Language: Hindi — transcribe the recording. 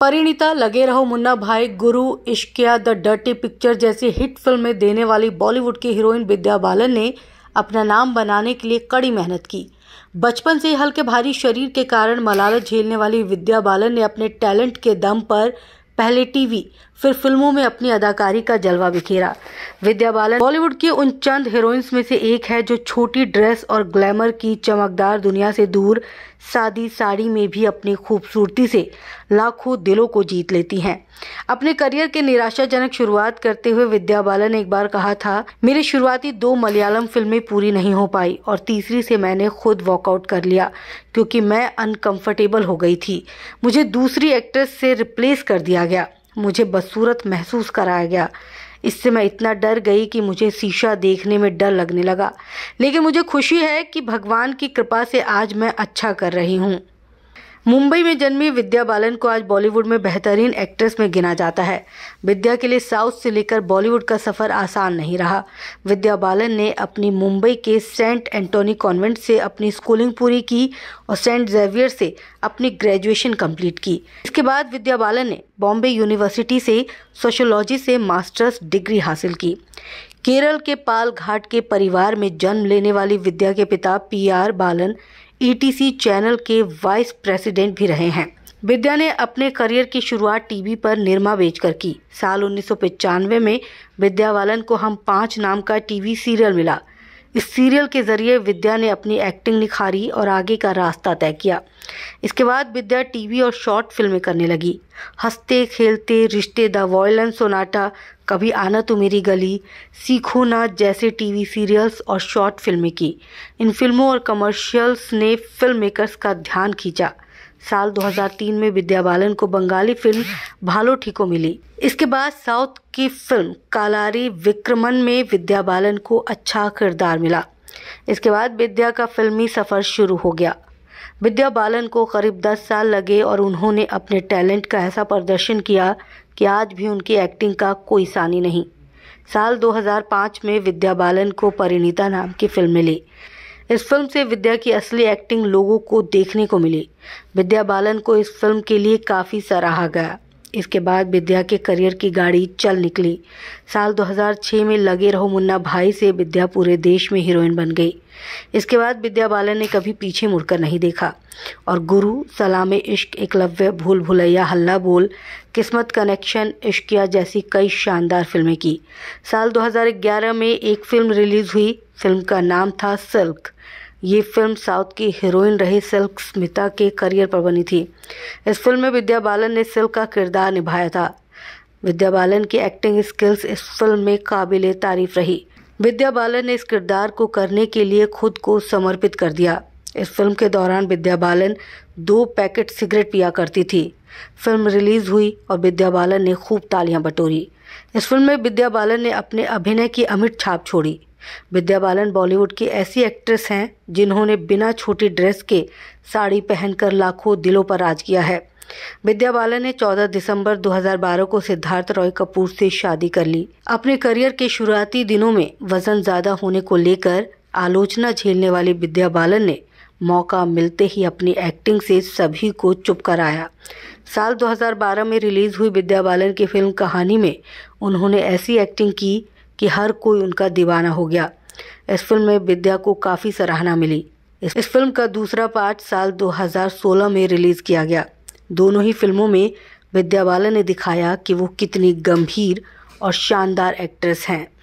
परिणीता लगे रहो Munna Bhai Guru Ishqiya the dirty picture जैसी हिट फिल्में देने वाली बॉलीवुड की हीरोइन विद्या बालन ने अपना नाम बनाने के लिए कड़ी मेहनत की बचपन से हल्के भारी शरीर के कारण मलालत झेलने वाली विद्या बालन ने अपने टैलेंट के दम पर पहले टीवी फिर फिल्मों में अपनी अदाकारी का जलवा बिखेरा विद्या बालन बॉलीवुड की उन चंद हीरोइंस में से एक है जो छोटी ड्रेस और ग्लैमर की चमकदार दुनिया से दूर सादी साड़ी में भी अपनी खूबसूरती से लाखों दिलों को जीत लेती हैं अपने करियर के निराशाजनक शुरुआत करते हुए विद्या बालन ने एक बार कहा था मेरी शुरुआती दो मलयालम फिल्में पूरी नहीं हो पाई और तीसरी से मैंने खुद वॉकआउट कर लिया क्योंकि मैं अनकंफर्टेबल हो गई थी मुझे दूसरी एक्ट्रेस से रिप्लेस कर दिया गया मुझे बदसूरत महसूस कराया गया इससे मैं इतना डर गई कि मुझे शीशा देखने में डर लगने लगा लेकिन मुझे खुशी है कि भगवान की कृपा से आज मैं अच्छा कर रही हूँ मुंबई में जन्मी विद्या बालन को आज बॉलीवुड में बेहतरीन एक्ट्रेस में गिना जाता है विद्या के लिए साउथ से लेकर बॉलीवुड का सफर आसान नहीं रहा विद्या बालन ने अपनी मुंबई के सेंट एंटोनी कॉन्वेंट से अपनी स्कूलिंग पूरी की और सेंट जेवियर से अपनी ग्रेजुएशन कंप्लीट की इसके बाद विद्या बालन ने बॉम्बे यूनिवर्सिटी से सोशोलॉजी से मास्टर्स डिग्री हासिल की केरल के पाल घाट के परिवार में जन्म लेने वाली विद्या के पिता PR Balan ETC e channel के वाइस प्रेसिडेंट भी रहे हैं विद्या ने अपने करियर की शुरुआत टीवी पर निर्मा बेचकर की साल उन्नीस में विद्या बालन को हम पांच नाम का टीवी सीरियल मिला इस सीरियल के ज़रिए विद्या ने अपनी एक्टिंग निखारी और आगे का रास्ता तय किया इसके बाद विद्या टीवी और शॉर्ट फिल्में करने लगी हंसते खेलते रिश्ते द वॉयलन सोनाटा कभी आना तो मेरी गली सीखो ना जैसे टीवी सीरियल्स और शॉर्ट फिल्में की इन फिल्मों और कमर्शियल्स ने फिल्म मेकर्स का ध्यान खींचा साल 2003 में विद्या बालन को बंगाली फिल्म भालो ठीको मिली इसके बाद साउथ की फिल्म कालारी विक्रमन में विद्या बालन को अच्छा किरदार मिला इसके बाद विद्या का फिल्मी सफ़र शुरू हो गया विद्या बालन को करीब दस साल लगे और उन्होंने अपने टैलेंट का ऐसा प्रदर्शन किया कि आज भी उनकी एक्टिंग का कोई सानी नहीं साल 2005 में विद्या बालन को परिणीता नाम की फिल्म मिली इस फिल्म से विद्या की असली एक्टिंग लोगों को देखने को मिली विद्या बालन को इस फिल्म के लिए काफ़ी सराहा गया इसके बाद विद्या के करियर की गाड़ी चल निकली साल 2006 में लगे रहो मुन्ना भाई से विद्या पूरे देश में हीरोइन बन गई इसके बाद विद्या बालन ने कभी पीछे मुड़कर नहीं देखा और गुरु सलाम इश्क एकलव्य भूल भुलैया हल्ला बोल किस्मत कनेक्शन इश्किया जैसी कई शानदार फिल्में की साल 2011 में एक फिल्म रिलीज़ हुई फिल्म का नाम था सिल्क ये फिल्म साउथ की हीरोइन रही सिल्क स्मिता के करियर पर बनी थी इस फिल्म में विद्या बालन ने सिल्क का किरदार निभाया था विद्या बालन की एक्टिंग स्किल्स इस फिल्म में काबिल तारीफ रही विद्या बालन ने इस किरदार को करने के लिए खुद को समर्पित कर दिया इस फिल्म के दौरान विद्या बालन दो पैकेट सिगरेट पिया करती थी फिल्म रिलीज हुई और विद्या बालन ने खूब तालियां बटोरी इस फिल्म में विद्या बालन ने अपने अभिनय की अमिट छाप छोड़ी विद्या बालन बॉलीवुड की ऐसी एक्ट्रेस हैं जिन्होंने बिना छोटी ड्रेस के साड़ी पहनकर लाखों दिलों पर राज किया है विद्या बालन ने 14 दिसंबर 2012 को सिद्धार्थ रॉय कपूर से शादी कर ली अपने करियर के शुरुआती दिनों में वजन ज़्यादा होने को लेकर आलोचना झेलने वाली विद्या बालन ने मौका मिलते ही अपनी एक्टिंग से सभी को चुप कराया साल 2012 में रिलीज़ हुई विद्या बालन की फिल्म कहानी में उन्होंने ऐसी एक्टिंग की कि हर कोई उनका दीवाना हो गया इस फिल्म में विद्या को काफ़ी सराहना मिली इस फिल्म का दूसरा पार्ट साल 2016 में रिलीज़ किया गया दोनों ही फिल्मों में विद्या बालन ने दिखाया कि वो कितनी गंभीर और शानदार एक्ट्रेस हैं